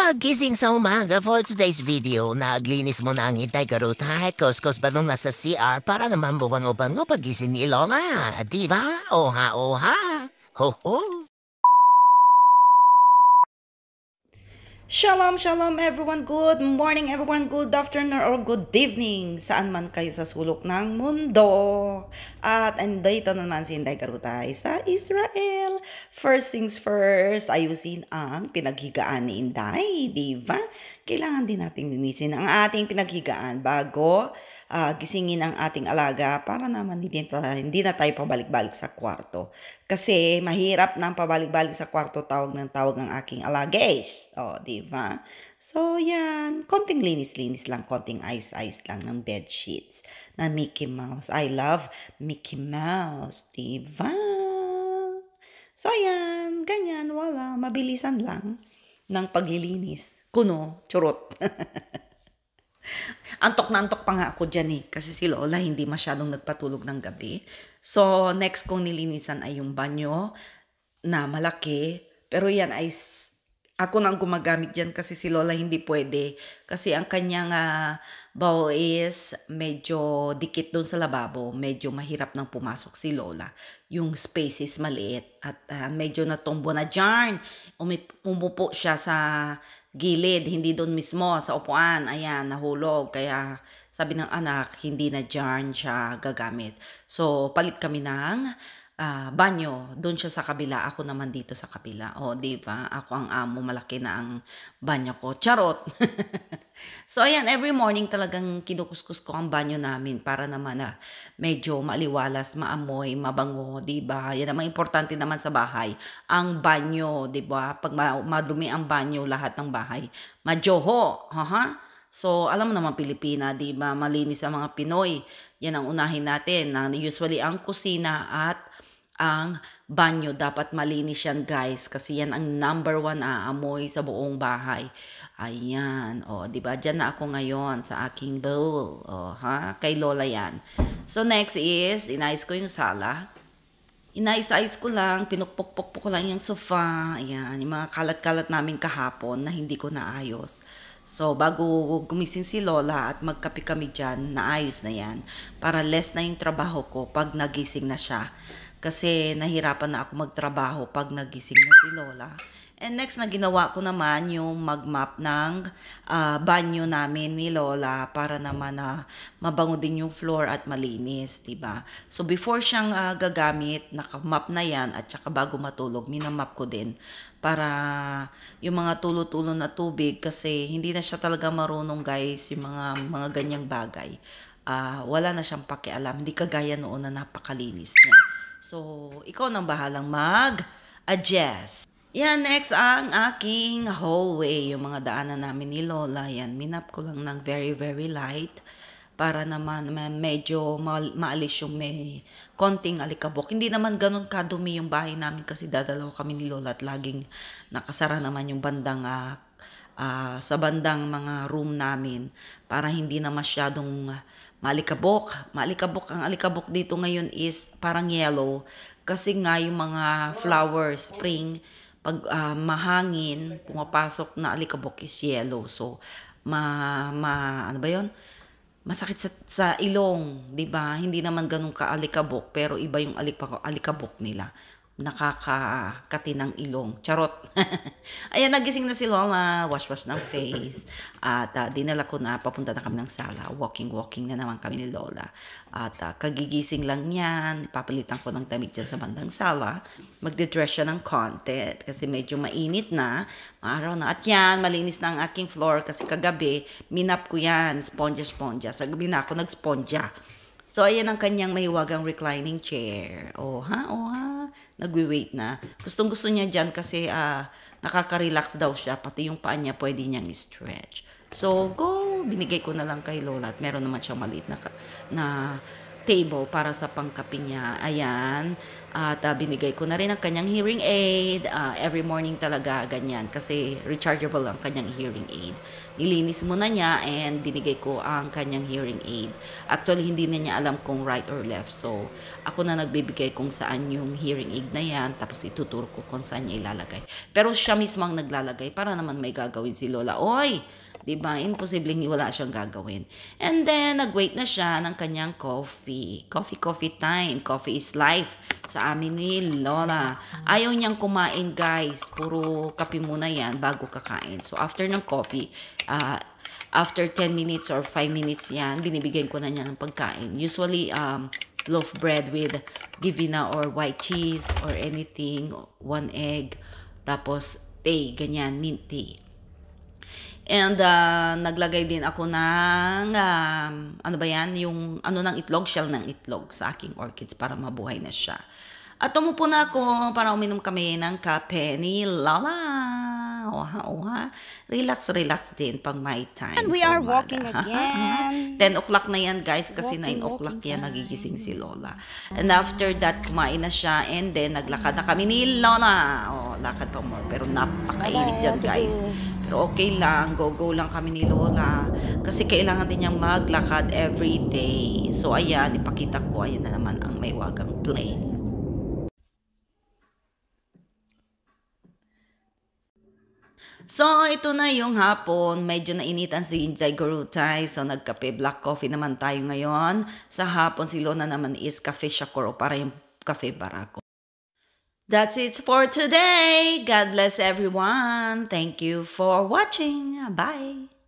Pagising sa umaga for today's video, naglinis mo na ang hintay karuta at koskos ba nung nasa CR para naman buwan-uban mo pagising ni Ilona, di Oha, oha! Ho, ho! Shalom, shalom everyone. Good morning everyone. Good afternoon or good evening. Saan man kayo sa sulok ng mundo. At andito naman si Inday Karuta sa Israel. First things first, ayusin ang pinaghigaan ni Inday. Diba? Kailangan din natin linisin ang ating pinaghigaan bago uh, gisingin ang ating alaga para naman hindi, hindi na tayo pabalik-balik sa kwarto. Kasi mahirap nang pabalik-balik sa kwarto tawag ng tawag ang aking alaga. O, oh, di ba? So, yan. Konting linis-linis lang. Konting ayos-ayos lang ng bed sheets na Mickey Mouse. I love Mickey Mouse. Di ba? So, yan. Ganyan. Wala. Mabilisan lang ng paglilinis. Kuno. Churot. Antok na antok pa nga ako dyan eh. Kasi si Lola hindi masyadong nagpatulog ng gabi. So, next kong nilinisan ay yung banyo na malaki. Pero yan ay ako nang gumagamit dyan kasi si Lola hindi pwede. Kasi ang kanyang uh, bowl is medyo dikit doon sa lababo. Medyo mahirap nang pumasok si Lola. Yung space is maliit. At uh, medyo natumbo na dyan. Umupo siya sa gilid, hindi doon mismo sa upuan. Ayan, nahulog. Kaya sabi ng anak, hindi na jar siya gagamit. So, palit kami ng uh, banyo, doon siya sa kabila, ako naman dito sa kabila. O, oh, di ba? Ako ang amo, malaki na ang banyo ko. Charot! so, ayan, every morning talagang kinukuskus ko ang banyo namin para naman na ah, medyo maliwalas, maamoy, mabango, di ba? Yan ang importante naman sa bahay. Ang banyo, di ba? Pag madumi ang banyo, lahat ng bahay, majoho, ha? ha? So, alam mo naman Pilipina, 'di ba? Malinis ang mga Pinoy. Yan ang unahin natin. Usually ang kusina at ang banyo. Dapat malinis yan guys kasi yan ang number one aamoy sa buong bahay. Ayan. O, ba diba? Diyan na ako ngayon sa aking bowl. O, ha? Kay Lola yan. So, next is, inayos ko yung sala. Inayos-ayos ko lang, pinukpok-pok ko lang yung sofa. Ayan, yung mga kalat-kalat namin kahapon na hindi ko naayos. So, bago gumising si Lola at magkape kami dyan, naayos na yan. Para less na yung trabaho ko pag nagising na siya. Kasi nahirapan na ako magtrabaho pag nagising na si Lola. And next na ginawa ko naman yung magmap ng uh, banyo namin ni Lola para naman na mabango din yung floor at malinis, 'di ba? So before siyang uh, gagamit, nakamap na 'yan at saka bago matulog, minamap ko din para yung mga tulo-tulo na tubig kasi hindi na siya talaga marunong guys yung mga mga ganyang bagay. Uh, wala na siyang pakialam, hindi kagaya noon na napakalinis niya. So, ikaw nang bahalang mag-adjust. Yan, next ang aking hallway. Yung mga daanan namin ni Lola. Yan, minap ko lang ng very, very light. Para naman medyo ma maalis yung may konting alikabok. Hindi naman ganun kadumi yung bahay namin kasi dadalaw kami ni Lola at laging nakasara naman yung bandang uh, uh, sa bandang mga room namin para hindi na masyadong malikabok. Malikabok. Ang alikabok dito ngayon is parang yellow. Kasi nga yung mga flowers, spring, pag uh, mahangin, pumapasok na alikabok is yellow. So, ma, ma ano ba yon Masakit sa, sa ilong, 'di ba? Hindi naman ganun kaalikabok, pero iba yung alikabok nila nakakakati ng ilong. Charot. Ayan, nagising na si Lola. Wash-wash ng face. At uh, dinala ko na, papunta na kami ng sala. Walking-walking na naman kami ni Lola. At uh, kagigising lang yan. Papalitan ko ng tamig dyan sa bandang sala. Magde-dress siya ng content. Kasi medyo mainit na. Araw na. At yan, malinis na ang aking floor. Kasi kagabi, minap ko yan. Sponja-sponja. Sa gabi na ako nag-sponja. So, ayan ang kanyang mahiwagang reclining chair. O, oh, ha? O, oh, ha? Nagwi-wait na. Gustong-gusto niya dyan kasi uh, nakaka-relax daw siya. Pati yung paa niya pwede niyang stretch. So, go! Binigay ko na lang kay Lola at meron naman siyang maliit na, na table para sa pangkapi niya. Ayan. At uh, binigay ko na rin ang kanyang hearing aid. Uh, every morning talaga ganyan kasi rechargeable ang kanyang hearing aid. Nilinis muna niya and binigay ko ang kanyang hearing aid. Actually, hindi na niya alam kung right or left. So, ako na nagbibigay kung saan yung hearing aid na yan. Tapos ituturo ko kung saan niya ilalagay. Pero siya mismo ang naglalagay para naman may gagawin si Lola. Oy! Diba? ng wala siyang gagawin. And then, nag-wait na siya ng kanyang coffee. Coffee, coffee time. Coffee is life sa amin ni Lola. Ayaw niyang kumain, guys. Puro kape muna yan bago kakain. So, after ng coffee, uh, after 10 minutes or 5 minutes yan, binibigyan ko na niya ng pagkain. Usually, um, loaf bread with givina or white cheese or anything, one egg, tapos tea, ganyan, mint tea. And uh, naglagay din ako ng, um, ano ba yan, yung ano ng itlog, shell ng itlog sa aking orchids para mabuhay na siya. At tumupo na ako para uminom kami ng kape ni Lala wow, how, ha? Relax, relax din pag my time. And we so, are walking ha? Uh-huh. again. 10 o'clock na yan, guys, kasi walking, 9 o'clock yan, nagigising si Lola. And after that, kumain na siya, and then naglakad na kami ni Lola. Oh, lakad pa more, pero napakainit dyan, guys. Pero okay lang, go-go lang kami ni Lola. Kasi kailangan din niyang maglakad every day. So, ayan, ipakita ko, ayan na naman ang may wagang plane. So, ito na yung hapon. Medyo nainitan si Injay Gurutay. So, nagkape black coffee naman tayo ngayon. Sa hapon, si Lona naman is cafe shakor o para yung cafe barako. That's it for today. God bless everyone. Thank you for watching. Bye.